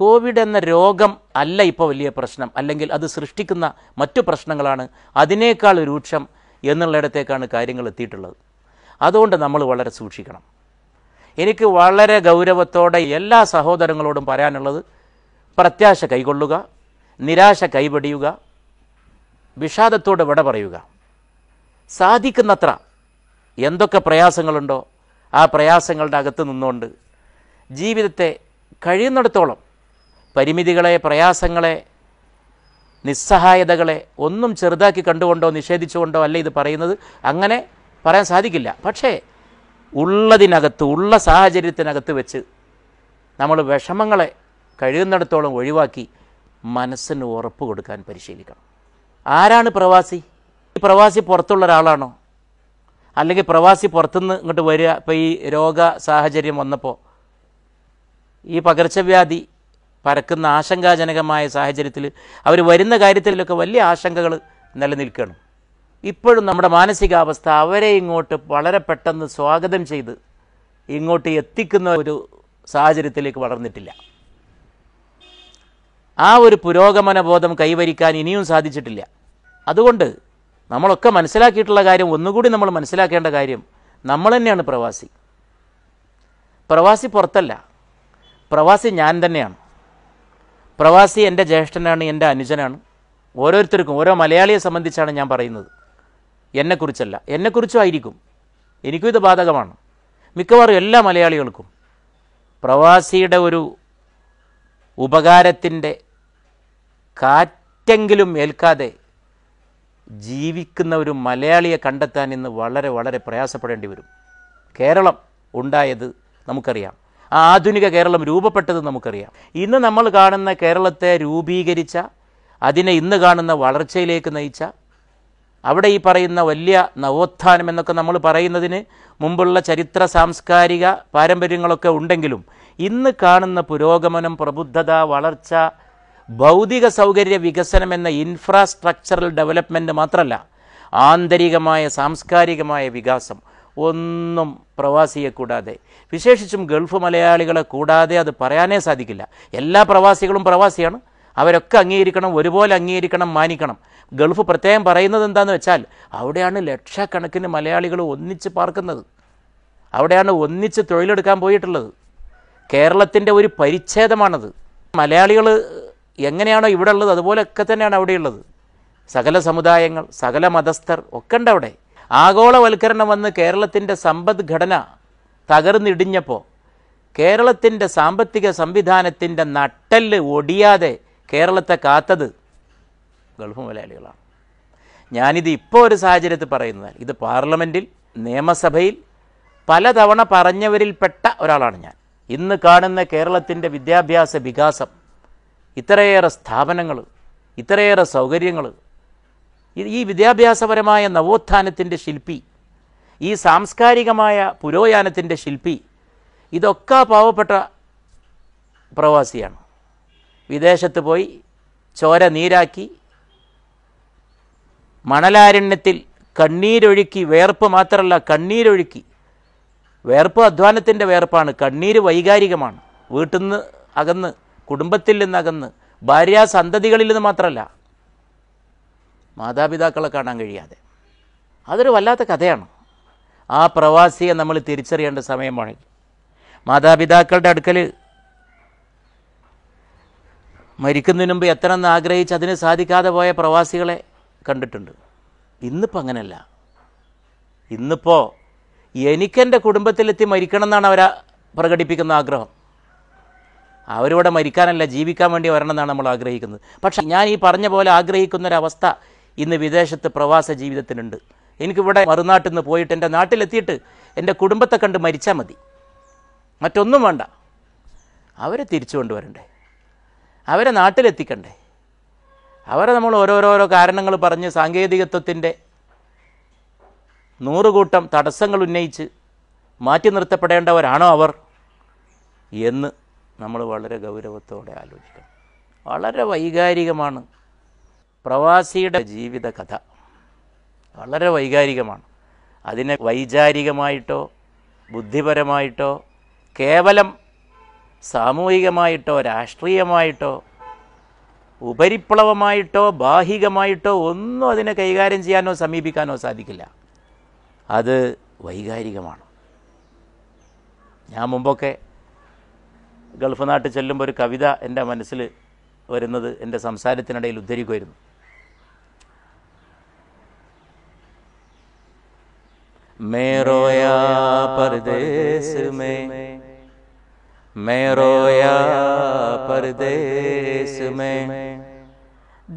Covid എന്ന രോഗം അല്ല ഇപ്പോൾ വലിയ പ്രശ്നം അല്ലെങ്കിൽ അത് സൃഷ്ടിക്കുന്ന മറ്റു പ്രശ്നങ്ങളാണ് അതിനേക്കാൾ രൂക്ഷം എന്നുള്ളിടത്തേക്കാണ് കാര്യങ്ങൾ എത്തിയിട്ടുള്ളത് അതുകൊണ്ട് നമ്മൾ വളരെ സൂക്ഷിക്കണം എനിക്ക് വളരെ ഗൗരവത്തോടെ എല്ലാ സഹോദരങ്ങളോടും പറയാനുള്ളത് പ്രത്യാശ കൈകൊള്ളുക നിരാശ കൈപടിയുക വിഷാദത്തോട് വിട പറയുക സാധിക്കുന്നത്ര എന്തൊക്കെ പ്രയാസങ്ങളുണ്ടോ ആ പ്രയാസങ്ങളുടെ അകത്ത് നിന്നുകൊണ്ട് ജീവിതത്തെ കഴിയുന്നിടത്തോളം പരിമിതികളെ പ്രയാസങ്ങളെ നിസ്സഹായതകളെ ഒന്നും ചെറുതാക്കി കണ്ടുകൊണ്ടോ നിഷേധിച്ചുകൊണ്ടോ അല്ല ഇത് പറയുന്നത് അങ്ങനെ പറയാൻ സാധിക്കില്ല പക്ഷേ ഉള്ളതിനകത്ത് ഉള്ള സാഹചര്യത്തിനകത്ത് വെച്ച് നമ്മൾ വിഷമങ്ങളെ കഴിയുന്നിടത്തോളം ഒഴിവാക്കി മനസ്സിന് ഉറപ്പ് കൊടുക്കാൻ പരിശീലിക്കണം ആരാണ് പ്രവാസി ഈ പ്രവാസി പുറത്തുള്ള ഒരാളാണോ അല്ലെങ്കിൽ പ്രവാസി പുറത്തുനിന്ന് ഇങ്ങോട്ട് വരിക ഇപ്പോൾ ഈ രോഗ സാഹചര്യം വന്നപ്പോൾ ഈ പകർച്ചവ്യാധി പരക്കുന്ന ആശങ്കാജനകമായ സാഹചര്യത്തിൽ അവർ വരുന്ന കാര്യത്തിലൊക്കെ വലിയ ആശങ്കകൾ നിലനിൽക്കണം ഇപ്പോഴും നമ്മുടെ മാനസികാവസ്ഥ അവരെ ഇങ്ങോട്ട് വളരെ പെട്ടെന്ന് സ്വാഗതം ചെയ്ത് ഇങ്ങോട്ട് എത്തിക്കുന്ന ഒരു സാഹചര്യത്തിലേക്ക് വളർന്നിട്ടില്ല ആ ഒരു പുരോഗമന ബോധം കൈവരിക്കാൻ ഇനിയും സാധിച്ചിട്ടില്ല അതുകൊണ്ട് നമ്മളൊക്കെ മനസ്സിലാക്കിയിട്ടുള്ള കാര്യം ഒന്നുകൂടി നമ്മൾ മനസ്സിലാക്കേണ്ട കാര്യം നമ്മൾ തന്നെയാണ് പ്രവാസി പ്രവാസി പുറത്തല്ല പ്രവാസി ഞാൻ തന്നെയാണ് പ്രവാസി എൻ്റെ ജ്യേഷ്ഠനാണ് എൻ്റെ അനുജനാണ് ഓരോരുത്തർക്കും ഓരോ മലയാളിയെ സംബന്ധിച്ചാണ് ഞാൻ പറയുന്നത് എന്നെക്കുറിച്ചല്ല എന്നെക്കുറിച്ചും ആയിരിക്കും എനിക്കും ഇത് ബാധകമാണ് മിക്കവാറും എല്ലാ മലയാളികൾക്കും പ്രവാസിയുടെ ഒരു ഉപകാരത്തിൻ്റെ കാറ്റെങ്കിലും ഏൽക്കാതെ ജീവിക്കുന്ന ഒരു മലയാളിയെ കണ്ടെത്താൻ ഇന്ന് വളരെ വളരെ പ്രയാസപ്പെടേണ്ടി വരും കേരളം ഉണ്ടായത് നമുക്കറിയാം ആധുനിക കേരളം രൂപപ്പെട്ടത് നമുക്കറിയാം ഇന്ന് നമ്മൾ കാണുന്ന കേരളത്തെ രൂപീകരിച്ച അതിനെ ഇന്ന് കാണുന്ന വളർച്ചയിലേക്ക് നയിച്ച അവിടെ ഈ പറയുന്ന വലിയ നവോത്ഥാനം എന്നൊക്കെ നമ്മൾ പറയുന്നതിന് മുമ്പുള്ള ചരിത്ര സാംസ്കാരിക പാരമ്പര്യങ്ങളൊക്കെ ഉണ്ടെങ്കിലും ഇന്ന് കാണുന്ന പുരോഗമനം പ്രബുദ്ധത വളർച്ച ഭൗതിക സൗകര്യ വികസനം എന്ന ഇൻഫ്രാസ്ട്രക്ചറൽ ഡെവലപ്മെൻറ്റ് മാത്രമല്ല ആന്തരികമായ സാംസ്കാരികമായ വികാസം ഒന്നും പ്രവാസിയെ കൂടാതെ വിശേഷിച്ചും ഗൾഫ് മലയാളികളെ കൂടാതെ അത് പറയാനേ സാധിക്കില്ല എല്ലാ പ്രവാസികളും പ്രവാസിയാണ് അവരൊക്കെ അംഗീകരിക്കണം ഒരുപോലെ അംഗീകരിക്കണം മാനിക്കണം ഗൾഫ് പ്രത്യേകം പറയുന്നത് എന്താണെന്ന് വെച്ചാൽ അവിടെയാണ് ലക്ഷക്കണക്കിന് മലയാളികൾ ഒന്നിച്ച് പാർക്കുന്നത് അവിടെയാണ് ഒന്നിച്ച് തൊഴിലെടുക്കാൻ പോയിട്ടുള്ളത് കേരളത്തിൻ്റെ ഒരു പരിച്ഛേദമാണത് മലയാളികൾ എങ്ങനെയാണോ ഇവിടെ ഉള്ളത് അതുപോലെയൊക്കെ തന്നെയാണ് അവിടെയുള്ളത് സകല സമുദായങ്ങൾ സകല മതസ്ഥർ ഒക്കെ ഉണ്ട് അവിടെ ആഗോളവൽക്കരണം വന്ന് കേരളത്തിൻ്റെ സമ്പദ്ഘടന തകർന്നിടിഞ്ഞപ്പോൾ കേരളത്തിൻ്റെ സാമ്പത്തിക സംവിധാനത്തിൻ്റെ നട്ടല് ഒടിയാതെ കേരളത്തെ കാത്തത് ഗൾഫ് മലയാളികളാണ് ഞാനിത് ഇപ്പോൾ ഒരു സാഹചര്യത്തിൽ പറയുന്നത് ഇത് പാർലമെൻറ്റിൽ നിയമസഭയിൽ പലതവണ പറഞ്ഞവരിൽപ്പെട്ട ഒരാളാണ് ഞാൻ ഇന്ന് കാണുന്ന കേരളത്തിൻ്റെ വിദ്യാഭ്യാസ വികാസം ഇത്രയേറെ സ്ഥാപനങ്ങൾ ഇത്രയേറെ സൗകര്യങ്ങൾ ഈ വിദ്യാഭ്യാസപരമായ നവോത്ഥാനത്തിൻ്റെ ശില്പി ഈ സാംസ്കാരികമായ പുരോയാനത്തിൻ്റെ ശില്പി ഇതൊക്കെ പാവപ്പെട്ട പ്രവാസിയാണ് വിദേശത്ത് പോയി ചോര നീരാക്കി മണലാരണ്യത്തിൽ കണ്ണീരൊഴുക്കി വേർപ്പ് മാത്രമല്ല കണ്ണീരൊഴുക്കി വേർപ്പ് അധ്വാനത്തിൻ്റെ വേർപ്പാണ് കണ്ണീര് വൈകാരികമാണ് വീട്ടിൽ നിന്ന് അകന്ന് കുടുംബത്തിൽ നിന്ന് ഭാര്യ സന്തതികളിൽ നിന്ന് മാത്രമല്ല മാതാപിതാക്കളെ കാണാൻ കഴിയാതെ അതൊരു വല്ലാത്ത കഥയാണ് ആ പ്രവാസിയെ നമ്മൾ തിരിച്ചറിയേണ്ട സമയമാണ് മാതാപിതാക്കളുടെ അടുക്കൽ മരിക്കുന്നതിന് മുമ്പ് എന്ന് ആഗ്രഹിച്ച് അതിന് സാധിക്കാതെ പോയ പ്രവാസികളെ കണ്ടിട്ടുണ്ട് ഇന്നിപ്പോൾ അങ്ങനെയല്ല ഇന്നിപ്പോൾ എനിക്കെൻ്റെ കുടുംബത്തിലെത്തി മരിക്കണം എന്നാണ് അവർ പ്രകടിപ്പിക്കുന്ന ആഗ്രഹം അവരിവിടെ മരിക്കാനല്ല ജീവിക്കാൻ വേണ്ടി വരണം എന്നാണ് നമ്മൾ ആഗ്രഹിക്കുന്നത് പക്ഷേ ഞാൻ ഈ പറഞ്ഞ പോലെ ആഗ്രഹിക്കുന്നൊരവസ്ഥ ഇന്ന് വിദേശത്ത് പ്രവാസ ജീവിതത്തിനുണ്ട് എനിക്കിവിടെ മറുനാട്ടിൽ നിന്ന് പോയിട്ട് എൻ്റെ നാട്ടിലെത്തിയിട്ട് എൻ്റെ കുടുംബത്തെ കണ്ട് മരിച്ചാൽ മതി മറ്റൊന്നും വേണ്ട അവരെ തിരിച്ചു കൊണ്ടുവരണ്ടേ അവരെ നാട്ടിലെത്തിക്കണ്ടേ അവരെ നമ്മൾ ഓരോരോരോ കാരണങ്ങൾ പറഞ്ഞ് സാങ്കേതികത്വത്തിൻ്റെ നൂറുകൂട്ടം തടസ്സങ്ങൾ ഉന്നയിച്ച് മാറ്റി നിർത്തപ്പെടേണ്ടവരാണോ അവർ എന്ന് നമ്മൾ വളരെ ഗൗരവത്തോടെ ആലോചിക്കണം വളരെ വൈകാരികമാണ് പ്രവാസിയുടെ ജീവിത കഥ വളരെ വൈകാരികമാണ് അതിനെ വൈചാരികമായിട്ടോ ബുദ്ധിപരമായിട്ടോ കേവലം സാമൂഹികമായിട്ടോ രാഷ്ട്രീയമായിട്ടോ ഉപരിപ്ലവമായിട്ടോ ബാഹികമായിട്ടോ ഒന്നും അതിനെ കൈകാര്യം ചെയ്യാനോ സമീപിക്കാനോ സാധിക്കില്ല അത് വൈകാരികമാണ് ഞാൻ മുമ്പൊക്കെ ഗൾഫ് നാട്ടിൽ ചെല്ലുമ്പോൾ ഒരു കവിത എൻ്റെ മനസ്സിൽ വരുന്നത് എൻ്റെ സംസാരത്തിനിടയിൽ ഉദ്ധരിക്കുമായിരുന്നു मैं रोया परदेस में मैं रोया परदेस में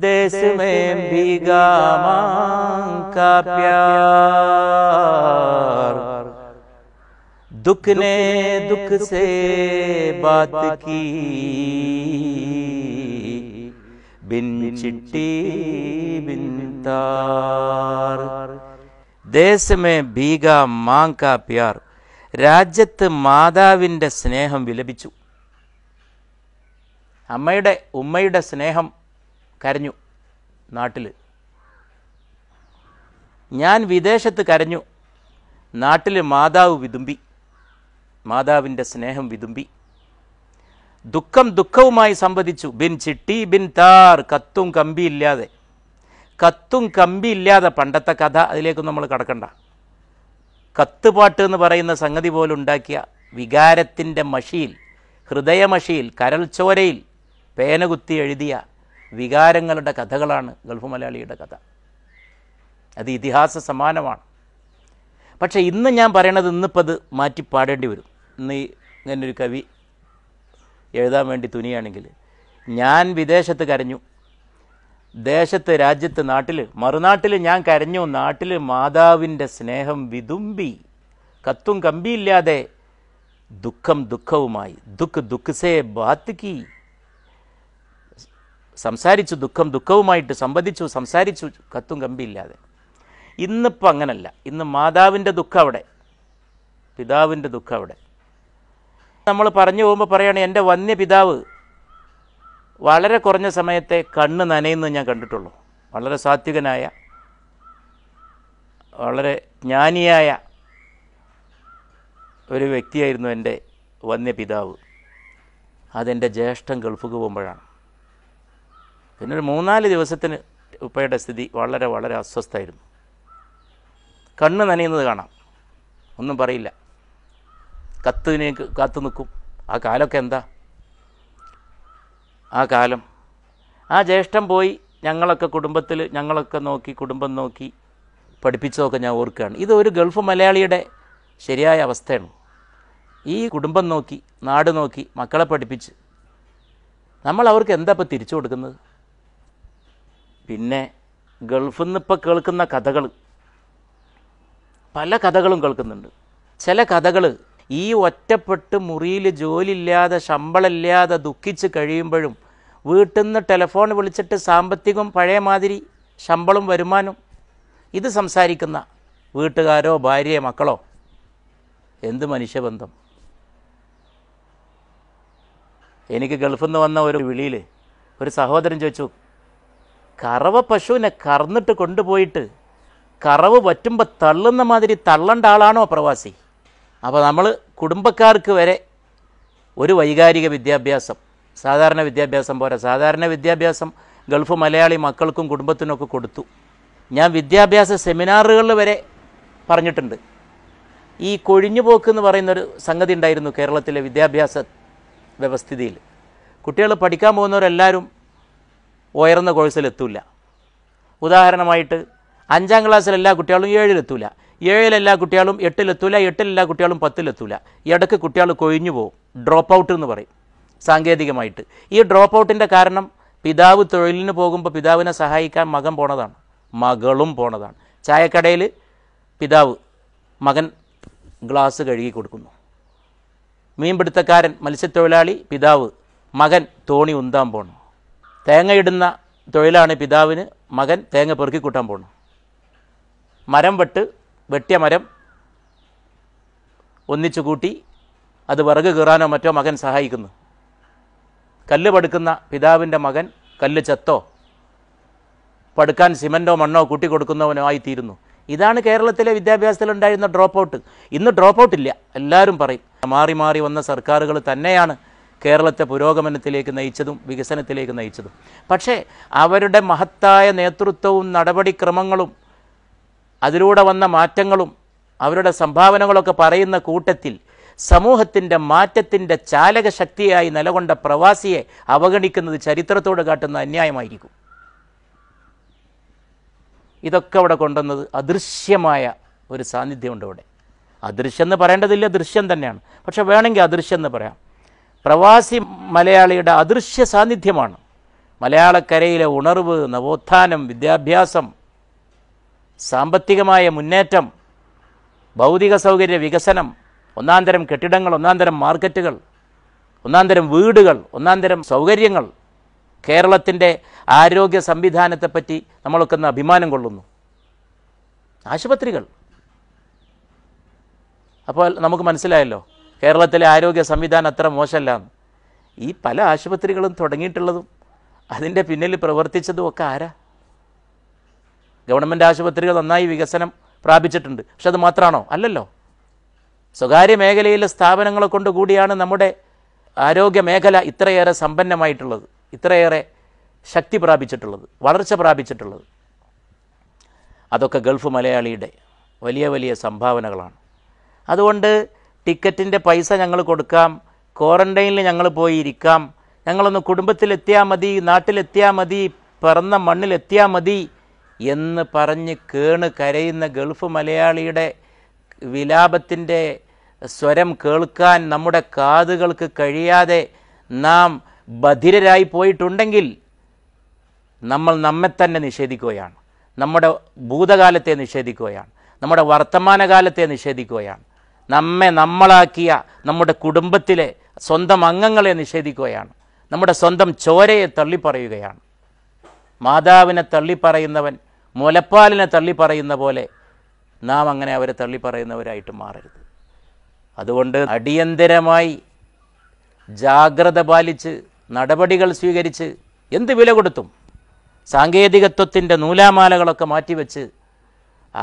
देश में भीगा मांग का प्यार दुख ने दुख से बात की बिन चिट्टी बिन तार ദേശമേ ഭീക മാങ്ക പ്യാർ രാജ്യത്ത് മാതാവിൻ്റെ സ്നേഹം വിലപിച്ചു അമ്മയുടെ ഉമ്മയുടെ സ്നേഹം കരഞ്ഞു നാട്ടിൽ ഞാൻ വിദേശത്ത് കരഞ്ഞു നാട്ടിൽ മാതാവ് വിതുമ്പി മാതാവിൻ്റെ സ്നേഹം വിതുമ്പി ദുഃഖം ദുഃഖവുമായി സംവദിച്ചു ബിൻ ചിട്ടി ബിൻ താർ കത്തും കമ്പിയില്ലാതെ കത്തും കമ്പി ഇല്ലാതെ പണ്ടത്തെ കഥ അതിലേക്കും നമ്മൾ കടക്കണ്ട കത്തുപാട്ട് എന്ന് പറയുന്ന സംഗതി ഉണ്ടാക്കിയ വികാരത്തിൻ്റെ മഷിയിൽ ഹൃദയമഷിയിൽ കരൾച്ചോരയിൽ പേനകുത്തി എഴുതിയ വികാരങ്ങളുടെ കഥകളാണ് ഗൾഫ് മലയാളിയുടെ കഥ അത് ഇതിഹാസ സമാനമാണ് പക്ഷേ ഇന്ന് ഞാൻ പറയണത് ഇന്നിപ്പോൾ അത് മാറ്റി പാടേണ്ടി വരും ഇന്ന് ഇങ്ങനൊരു കവി എഴുതാൻ വേണ്ടി തുനിയാണെങ്കിൽ ഞാൻ വിദേശത്ത് കരഞ്ഞു ദേശത്ത് രാജ്യത്ത് നാട്ടിൽ മറുനാട്ടിൽ ഞാൻ കരഞ്ഞു നാട്ടിൽ മാതാവിൻ്റെ സ്നേഹം വിതുമ്പി കത്തും കമ്പിയില്ലാതെ ദുഃഖം ദുഃഖവുമായി ദുഃഖ് ദുഃഖസേ ബാത്തിക്കി സംസാരിച്ചു ദുഃഖം ദുഃഖവുമായിട്ട് സംബന്ധിച്ചു സംസാരിച്ചു കത്തും കമ്പിയില്ലാതെ ഇന്നിപ്പോൾ അങ്ങനല്ല ഇന്ന് മാതാവിൻ്റെ ദുഃഖം അവിടെ പിതാവിൻ്റെ ദുഃഖം അവിടെ നമ്മൾ പറഞ്ഞു പോകുമ്പോൾ പറയുകയാണ് എൻ്റെ വന്യ പിതാവ് വളരെ കുറഞ്ഞ സമയത്തെ കണ്ണ് നനയുന്നത് ഞാൻ കണ്ടിട്ടുള്ളൂ വളരെ സാത്വികനായ വളരെ ജ്ഞാനിയായ ഒരു വ്യക്തിയായിരുന്നു എൻ്റെ വന്യ പിതാവ് അതെൻ്റെ ജ്യേഷ്ഠം ഗൾഫുക്ക് പോകുമ്പോഴാണ് പിന്നെ ഒരു മൂന്നാല് ദിവസത്തിന് ഉപ്പയുടെ സ്ഥിതി വളരെ വളരെ അസ്വസ്ഥമായിരുന്നു കണ്ണ് നനയുന്നത് കാണാം ഒന്നും പറയില്ല കത്തിനേക്ക് കാത്തു നിൽക്കും ആ കാലമൊക്കെ എന്താ ആ കാലം ആ ജ്യേഷ്ഠം പോയി ഞങ്ങളൊക്കെ കുടുംബത്തിൽ ഞങ്ങളൊക്കെ നോക്കി കുടുംബം നോക്കി പഠിപ്പിച്ചതൊക്കെ ഞാൻ ഓർക്കുകയാണ് ഇത് ഒരു ഗൾഫ് മലയാളിയുടെ ശരിയായ അവസ്ഥയാണ് ഈ കുടുംബം നോക്കി നാട് നോക്കി മക്കളെ പഠിപ്പിച്ച് നമ്മൾ അവർക്ക് എന്താ ഇപ്പോൾ തിരിച്ചു കൊടുക്കുന്നത് പിന്നെ ഗൾഫിൽ നിന്ന് ഇപ്പോൾ കേൾക്കുന്ന കഥകൾ പല കഥകളും കേൾക്കുന്നുണ്ട് ചില കഥകൾ ഈ ഒറ്റപ്പെട്ട് മുറിയിൽ ജോലിയില്ലാതെ ശമ്പളമില്ലാതെ ദുഃഖിച്ച് കഴിയുമ്പോഴും വീട്ടിൽ നിന്ന് ടെലിഫോൺ വിളിച്ചിട്ട് സാമ്പത്തികം പഴയ മാതിരി ശമ്പളം വരുമാനം ഇത് സംസാരിക്കുന്ന വീട്ടുകാരോ ഭാര്യയോ മക്കളോ എന്ത് മനുഷ്യബന്ധം എനിക്ക് ഗൾഫിൽ നിന്ന് വന്ന ഒരു വിളിയിൽ ഒരു സഹോദരൻ ചോദിച്ചു കറവ പശുവിനെ കറന്നിട്ട് കൊണ്ടുപോയിട്ട് കറവ് പറ്റുമ്പോൾ തള്ളുന്ന മാതിരി തള്ളണ്ട ആളാണോ പ്രവാസി അപ്പോൾ നമ്മൾ കുടുംബക്കാർക്ക് വരെ ഒരു വൈകാരിക വിദ്യാഭ്യാസം സാധാരണ വിദ്യാഭ്യാസം പോലെ സാധാരണ വിദ്യാഭ്യാസം ഗൾഫ് മലയാളി മക്കൾക്കും കുടുംബത്തിനൊക്കെ കൊടുത്തു ഞാൻ വിദ്യാഭ്യാസ സെമിനാറുകളിൽ വരെ പറഞ്ഞിട്ടുണ്ട് ഈ കൊഴിഞ്ഞുപോക്ക് എന്ന് പറയുന്നൊരു സംഗതി ഉണ്ടായിരുന്നു കേരളത്തിലെ വിദ്യാഭ്യാസ വ്യവസ്ഥിതിയിൽ കുട്ടികൾ പഠിക്കാൻ പോകുന്നവരെല്ലാവരും ഉയർന്ന കോഴ്സിലെത്തില്ല ഉദാഹരണമായിട്ട് അഞ്ചാം ക്ലാസ്സിൽ എല്ലാ കുട്ടികളും ഏഴിലെത്തില്ല ഏഴിലെല്ലാ കുട്ടികളും എട്ടിലെത്തൂല എട്ടിലെല്ലാ കുട്ടികളും പത്തിലെത്തൂല ഇടക്ക് കുട്ടികൾ കൊഴിഞ്ഞു പോകും ഡ്രോപ്പ് ഔട്ട് എന്ന് പറയും സാങ്കേതികമായിട്ട് ഈ ഡ്രോപ്പ് ഔട്ടിൻ്റെ കാരണം പിതാവ് തൊഴിലിന് പോകുമ്പോൾ പിതാവിനെ സഹായിക്കാൻ മകൻ പോണതാണ് മകളും പോണതാണ് ചായക്കടയിൽ പിതാവ് മകൻ ഗ്ലാസ് കഴുകി കൊടുക്കുന്നു മീൻപിടുത്തക്കാരൻ മത്സ്യത്തൊഴിലാളി പിതാവ് മകൻ തോണി ഉന്താൻ പോണു തേങ്ങയിടുന്ന തൊഴിലാണ് പിതാവിന് മകൻ തേങ്ങ പെറുക്കി കൂട്ടാൻ പോണു മരം വെട്ട് വെട്ടിയ മരം ഒന്നിച്ചു കൂട്ടി അത് വിറക് കീറാനോ മറ്റോ മകൻ സഹായിക്കുന്നു കല്ല് പടുക്കുന്ന പിതാവിൻ്റെ മകൻ കല്ല് ചത്തോ പടുക്കാൻ സിമൻറ്റോ മണ്ണോ കൂട്ടിക്കൊടുക്കുന്നവനോ ആയിത്തീരുന്നു ഇതാണ് കേരളത്തിലെ വിദ്യാഭ്യാസത്തിലുണ്ടായിരുന്ന ഡ്രോപ്പ് ഔട്ട് ഇന്ന് ഡ്രോപ്പ് ഔട്ട് ഇല്ല എല്ലാവരും പറയും മാറി മാറി വന്ന സർക്കാരുകൾ തന്നെയാണ് കേരളത്തെ പുരോഗമനത്തിലേക്ക് നയിച്ചതും വികസനത്തിലേക്ക് നയിച്ചതും പക്ഷേ അവരുടെ മഹത്തായ നേതൃത്വവും നടപടിക്രമങ്ങളും അതിലൂടെ വന്ന മാറ്റങ്ങളും അവരുടെ സംഭാവനകളൊക്കെ പറയുന്ന കൂട്ടത്തിൽ സമൂഹത്തിൻ്റെ മാറ്റത്തിൻ്റെ ചാലകശക്തിയായി നിലകൊണ്ട പ്രവാസിയെ അവഗണിക്കുന്നത് ചരിത്രത്തോട് കാട്ടുന്ന അന്യായമായിരിക്കും ഇതൊക്കെ അവിടെ കൊണ്ടുവന്നത് അദൃശ്യമായ ഒരു സാന്നിധ്യമുണ്ട് ഇവിടെ അദൃശ്യം എന്ന് പറയേണ്ടതില്ല ദൃശ്യം തന്നെയാണ് പക്ഷെ വേണമെങ്കിൽ അദൃശ്യം എന്ന് പറയാം പ്രവാസി മലയാളിയുടെ അദൃശ്യ സാന്നിധ്യമാണ് മലയാളക്കരയിലെ ഉണർവ് നവോത്ഥാനം വിദ്യാഭ്യാസം സാമ്പത്തികമായ മുന്നേറ്റം ഭൗതിക സൗകര്യ വികസനം ഒന്നാം തരം കെട്ടിടങ്ങൾ ഒന്നാം തരം മാർക്കറ്റുകൾ ഒന്നാം തരം വീടുകൾ ഒന്നാം തരം സൗകര്യങ്ങൾ കേരളത്തിൻ്റെ ആരോഗ്യ സംവിധാനത്തെപ്പറ്റി നമ്മളൊക്കെ ഒന്ന് അഭിമാനം കൊള്ളുന്നു ആശുപത്രികൾ അപ്പോൾ നമുക്ക് മനസ്സിലായല്ലോ കേരളത്തിലെ ആരോഗ്യ സംവിധാനം അത്ര മോശമല്ല ഈ പല ആശുപത്രികളും തുടങ്ങിയിട്ടുള്ളതും അതിൻ്റെ പിന്നിൽ പ്രവർത്തിച്ചതും ഒക്കെ ആരാ ഗവൺമെൻറ് ആശുപത്രികൾ നന്നായി വികസനം പ്രാപിച്ചിട്ടുണ്ട് പക്ഷെ അത് മാത്രമാണോ അല്ലല്ലോ സ്വകാര്യ മേഖലയിലെ സ്ഥാപനങ്ങളെ കൊണ്ട് കൂടിയാണ് നമ്മുടെ ആരോഗ്യ മേഖല ഇത്രയേറെ സമ്പന്നമായിട്ടുള്ളത് ഇത്രയേറെ ശക്തി പ്രാപിച്ചിട്ടുള്ളത് വളർച്ച പ്രാപിച്ചിട്ടുള്ളത് അതൊക്കെ ഗൾഫ് മലയാളിയുടെ വലിയ വലിയ സംഭാവനകളാണ് അതുകൊണ്ട് ടിക്കറ്റിൻ്റെ പൈസ ഞങ്ങൾ കൊടുക്കാം ക്വാറന്റൈനിൽ ഞങ്ങൾ പോയി ഇരിക്കാം ഞങ്ങളൊന്ന് കുടുംബത്തിലെത്തിയാൽ മതി നാട്ടിലെത്തിയാൽ മതി പിറന്ന മണ്ണിലെത്തിയാൽ മതി എന്ന് പറഞ്ഞ് കേണ് കരയുന്ന ഗൾഫ് മലയാളിയുടെ വിലാപത്തിൻ്റെ സ്വരം കേൾക്കാൻ നമ്മുടെ കാതുകൾക്ക് കഴിയാതെ നാം ബധിരരായി പോയിട്ടുണ്ടെങ്കിൽ നമ്മൾ നമ്മെ തന്നെ നിഷേധിക്കുകയാണ് നമ്മുടെ ഭൂതകാലത്തെ നിഷേധിക്കുകയാണ് നമ്മുടെ വർത്തമാനകാലത്തെ നിഷേധിക്കുകയാണ് നമ്മെ നമ്മളാക്കിയ നമ്മുടെ കുടുംബത്തിലെ സ്വന്തം അംഗങ്ങളെ നിഷേധിക്കുകയാണ് നമ്മുടെ സ്വന്തം ചോരയെ തള്ളിപ്പറയുകയാണ് മാതാവിനെ തള്ളിപ്പറയുന്നവൻ മുലപ്പാലിനെ തള്ളി പറയുന്ന പോലെ നാം അങ്ങനെ അവരെ തള്ളി പറയുന്നവരായിട്ട് മാറരുത് അതുകൊണ്ട് അടിയന്തരമായി ജാഗ്രത പാലിച്ച് നടപടികൾ സ്വീകരിച്ച് എന്ത് വില കൊടുത്തും സാങ്കേതികത്വത്തിൻ്റെ നൂലാമാലകളൊക്കെ മാറ്റിവെച്ച്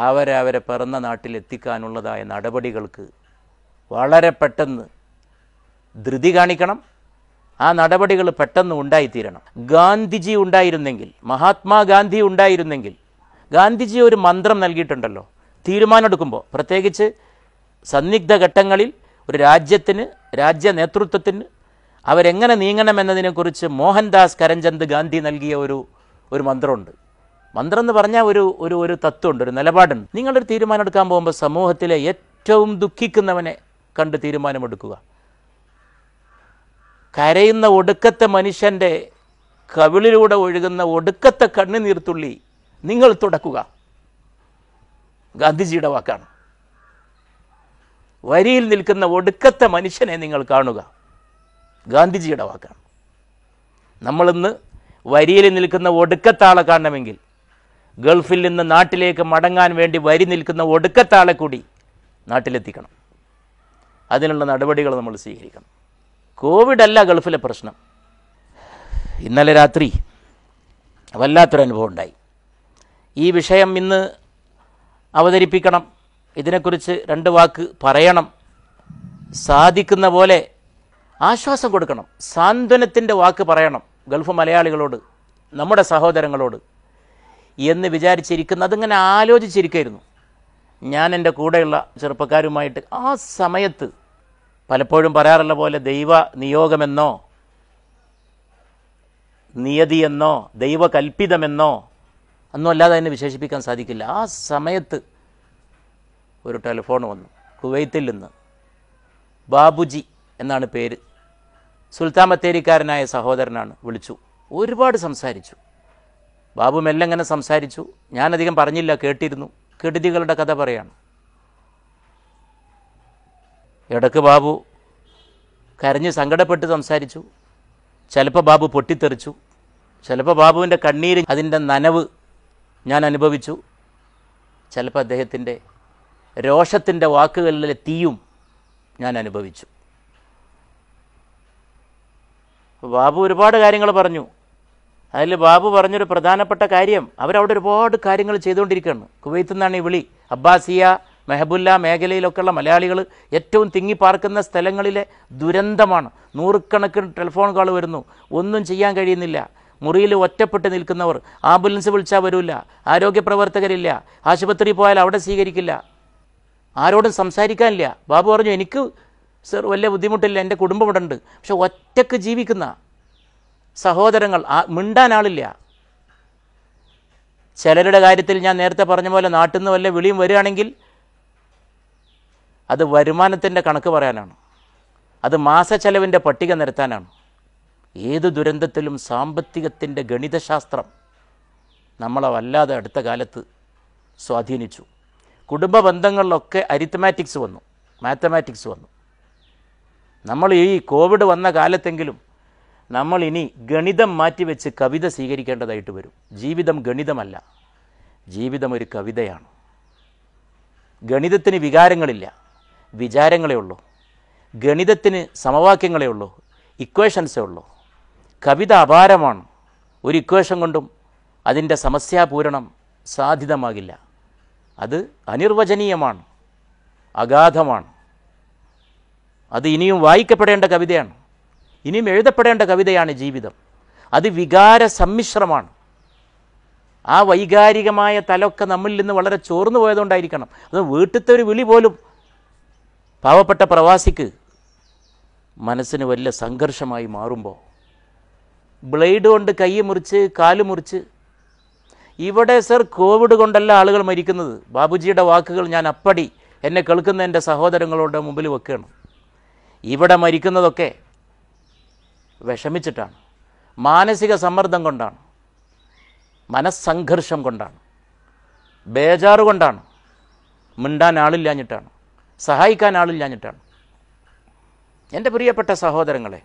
അവരെ അവരെ പിറന്ന നാട്ടിലെത്തിക്കാനുള്ളതായ നടപടികൾക്ക് വളരെ പെട്ടെന്ന് ധൃതി കാണിക്കണം ആ നടപടികൾ പെട്ടെന്ന് ഉണ്ടായിത്തീരണം ഗാന്ധിജി ഉണ്ടായിരുന്നെങ്കിൽ മഹാത്മാഗാന്ധി ഉണ്ടായിരുന്നെങ്കിൽ ഗാന്ധിജി ഒരു മന്ത്രം നൽകിയിട്ടുണ്ടല്ലോ തീരുമാനമെടുക്കുമ്പോൾ പ്രത്യേകിച്ച് സന്നിഗ്ധ ഘട്ടങ്ങളിൽ ഒരു രാജ്യത്തിന് രാജ്യ നേതൃത്വത്തിന് അവരെങ്ങനെ നീങ്ങണമെന്നതിനെക്കുറിച്ച് മോഹൻദാസ് കരഞ്ചന്ദ് ഗാന്ധി നൽകിയ ഒരു ഒരു മന്ത്രമുണ്ട് മന്ത്രം എന്ന് പറഞ്ഞാൽ ഒരു ഒരു ഒരു തത്വമുണ്ട് ഒരു നിലപാടുണ്ട് നിങ്ങളൊരു തീരുമാനം എടുക്കാൻ പോകുമ്പോൾ സമൂഹത്തിലെ ഏറ്റവും ദുഃഖിക്കുന്നവനെ കണ്ട് തീരുമാനമെടുക്കുക കരയുന്ന ഒടുക്കത്തെ മനുഷ്യൻ്റെ കവിളിലൂടെ ഒഴുകുന്ന ഒടുക്കത്തെ കണ്ണുനീർത്തുള്ളി നിങ്ങൾ തുടക്കുക ഗാന്ധിജിയുടെ വാക്കാണ് വരിയിൽ നിൽക്കുന്ന ഒടുക്കത്തെ മനുഷ്യനെ നിങ്ങൾ കാണുക ഗാന്ധിജിയുടെ വാക്കാണ് നമ്മളിന്ന് വരിയിൽ നിൽക്കുന്ന ഒടുക്കത്താളെ കാണണമെങ്കിൽ ഗൾഫിൽ നിന്ന് നാട്ടിലേക്ക് മടങ്ങാൻ വേണ്ടി വരി നിൽക്കുന്ന ഒടുക്കത്താളെ കൂടി നാട്ടിലെത്തിക്കണം അതിനുള്ള നടപടികൾ നമ്മൾ സ്വീകരിക്കണം കോവിഡ് അല്ല ഗൾഫിലെ പ്രശ്നം ഇന്നലെ രാത്രി വല്ലാത്തൊരനുഭവം ഉണ്ടായി ഈ വിഷയം ഇന്ന് അവതരിപ്പിക്കണം ഇതിനെക്കുറിച്ച് രണ്ട് വാക്ക് പറയണം സാധിക്കുന്ന പോലെ ആശ്വാസം കൊടുക്കണം സാന്ത്വനത്തിൻ്റെ വാക്ക് പറയണം ഗൾഫ് മലയാളികളോട് നമ്മുടെ സഹോദരങ്ങളോട് എന്ന് വിചാരിച്ചിരിക്കുന്ന അതിങ്ങനെ ആലോചിച്ചിരിക്കായിരുന്നു ഞാൻ എൻ്റെ കൂടെയുള്ള ചെറുപ്പക്കാരുമായിട്ട് ആ സമയത്ത് പലപ്പോഴും പറയാറുള്ള പോലെ ദൈവ നിയോഗമെന്നോ നിയതിയെന്നോ ദൈവകൽപ്പിതമെന്നോ അല്ലാതെ അതിനെ വിശേഷിപ്പിക്കാൻ സാധിക്കില്ല ആ സമയത്ത് ഒരു ടെലിഫോൺ വന്നു കുവൈത്തിൽ നിന്ന് ബാബുജി എന്നാണ് പേര് സുൽത്താൻ ബത്തേരിക്കാരനായ സഹോദരനാണ് വിളിച്ചു ഒരുപാട് സംസാരിച്ചു ബാബു മെല്ലെ ഇങ്ങനെ സംസാരിച്ചു ഞാനധികം പറഞ്ഞില്ല കേട്ടിരുന്നു കെടുതികളുടെ കഥ പറയാണ് ഇടക്ക് ബാബു കരഞ്ഞ് സങ്കടപ്പെട്ട് സംസാരിച്ചു ചിലപ്പോൾ ബാബു പൊട്ടിത്തെറിച്ചു ചിലപ്പോൾ ബാബുവിൻ്റെ കണ്ണീര് അതിൻ്റെ നനവ് ഞാൻ അനുഭവിച്ചു ചിലപ്പോൾ അദ്ദേഹത്തിൻ്റെ രോഷത്തിൻ്റെ വാക്കുകളിലെ തീയും ഞാൻ അനുഭവിച്ചു ബാബു ഒരുപാട് കാര്യങ്ങൾ പറഞ്ഞു അതിൽ ബാബു പറഞ്ഞൊരു പ്രധാനപ്പെട്ട കാര്യം അവരവിടെ ഒരുപാട് കാര്യങ്ങൾ ചെയ്തുകൊണ്ടിരിക്കുകയാണ് കുവൈത്തിൽ നിന്നാണ് ഈ വിളി അബ്ബാസിയ മെഹബുല്ല മേഖലയിലൊക്കെയുള്ള മലയാളികൾ ഏറ്റവും പാർക്കുന്ന സ്ഥലങ്ങളിലെ ദുരന്തമാണ് നൂറുകണക്കിന് ടെലിഫോൺ കോൾ വരുന്നു ഒന്നും ചെയ്യാൻ കഴിയുന്നില്ല മുറിയിൽ ഒറ്റപ്പെട്ട് നിൽക്കുന്നവർ ആംബുലൻസ് വിളിച്ചാൽ വരില്ല ആരോഗ്യ പ്രവർത്തകരില്ല ആശുപത്രിയിൽ പോയാൽ അവിടെ സ്വീകരിക്കില്ല ആരോടും സംസാരിക്കാനില്ല ബാബു പറഞ്ഞു എനിക്ക് സർ വലിയ ബുദ്ധിമുട്ടില്ല എൻ്റെ കുടുംബം ഇവിടെ ഉണ്ട് പക്ഷെ ഒറ്റക്ക് ജീവിക്കുന്ന സഹോദരങ്ങൾ മിണ്ടാൻ ആളില്ല ചിലരുടെ കാര്യത്തിൽ ഞാൻ നേരത്തെ പറഞ്ഞ പോലെ നാട്ടിൽ നിന്ന് വല്ല വിളിയും വരികയാണെങ്കിൽ അത് വരുമാനത്തിൻ്റെ കണക്ക് പറയാനാണ് അത് മാസച്ചെലവിൻ്റെ പട്ടിക നിരത്താനാണ് ഏത് ദുരന്തത്തിലും സാമ്പത്തികത്തിൻ്റെ ഗണിതശാസ്ത്രം നമ്മളെ വല്ലാതെ അടുത്ത കാലത്ത് സ്വാധീനിച്ചു കുടുംബ ബന്ധങ്ങളിലൊക്കെ അരിത്തമാറ്റിക്സ് വന്നു മാത്തമാറ്റിക്സ് വന്നു നമ്മൾ ഈ കോവിഡ് വന്ന കാലത്തെങ്കിലും നമ്മൾ ഇനി ഗണിതം മാറ്റിവെച്ച് കവിത സ്വീകരിക്കേണ്ടതായിട്ട് വരും ജീവിതം ഗണിതമല്ല ജീവിതം ഒരു കവിതയാണ് ഗണിതത്തിന് വികാരങ്ങളില്ല വിചാരങ്ങളേ ഉള്ളൂ ഗണിതത്തിന് സമവാക്യങ്ങളേ ഉള്ളൂ ഇക്വേഷൻസേ ഉള്ളൂ കവിത അപാരമാണ് ഒരു ഇക്വേഷൻ കൊണ്ടും അതിൻ്റെ സമസ്യാപൂരണം സാധ്യതമാകില്ല അത് അനിർവചനീയമാണ് അഗാധമാണ് അത് ഇനിയും വായിക്കപ്പെടേണ്ട കവിതയാണ് ഇനിയും എഴുതപ്പെടേണ്ട കവിതയാണ് ജീവിതം അത് വികാര സമ്മിശ്രമാണ് ആ വൈകാരികമായ തലൊക്കെ നമ്മിൽ നിന്ന് വളരെ ചോർന്നു പോയതുകൊണ്ടായിരിക്കണം അത് വീട്ടിലത്തെ ഒരു വിളി പോലും പാവപ്പെട്ട പ്രവാസിക്ക് മനസ്സിന് വലിയ സംഘർഷമായി മാറുമ്പോൾ ബ്ലേഡ് കൊണ്ട് കൈ മുറിച്ച് കാല് മുറിച്ച് ഇവിടെ സർ കോവിഡ് കൊണ്ടല്ല ആളുകൾ മരിക്കുന്നത് ബാബുജിയുടെ വാക്കുകൾ ഞാൻ അപ്പടി എന്നെ കേൾക്കുന്ന എൻ്റെ സഹോദരങ്ങളുടെ മുമ്പിൽ വെക്കുകയാണ് ഇവിടെ മരിക്കുന്നതൊക്കെ വിഷമിച്ചിട്ടാണ് മാനസിക സമ്മർദ്ദം കൊണ്ടാണ് മനസ്സംഘർഷം കൊണ്ടാണ് ബേജാറ് കൊണ്ടാണ് മിണ്ടാൻ ആളില്ലാഞ്ഞിട്ടാണ് സഹായിക്കാൻ ആളില്ലാഞ്ഞിട്ടാണ് എൻ്റെ പ്രിയപ്പെട്ട സഹോദരങ്ങളെ